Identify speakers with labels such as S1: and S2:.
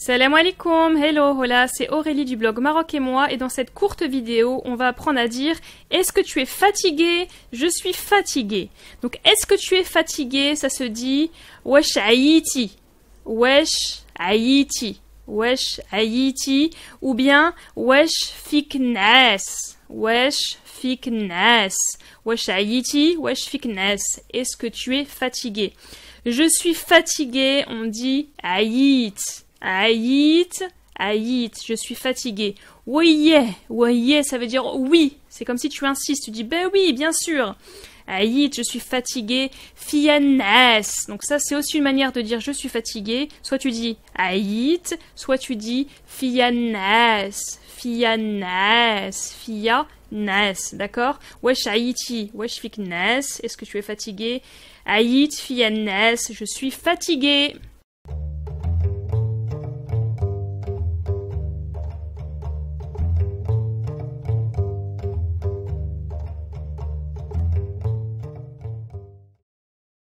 S1: Salam alaikum, hello, hola, c'est Aurélie du blog Maroc et moi et dans cette courte vidéo, on va apprendre à dire est-ce que tu es fatigué Je suis fatigué. Donc est-ce que tu es fatigué Ça se dit wesh aïti. Wesh aïti. Wesh aïti ou bien wesh fitness Wesh fitness Wesh aïti, wesh fitness Est-ce que tu es fatigué Je suis fatigué, on dit aït. Aït, aït, je suis fatigué. Oui, oui, ça veut dire oui. C'est comme si tu insistes, tu dis ben oui, bien sûr. Aït, je suis fatigué. Fianas. Donc ça, c'est aussi une manière de dire je suis fatigué. Soit tu dis aït, soit tu dis fianas. Fianas. Fianas. D'accord Wesh aïti. Wesh fiknes. Est-ce que tu es fatigué Aït, fianas. Je suis fatigué.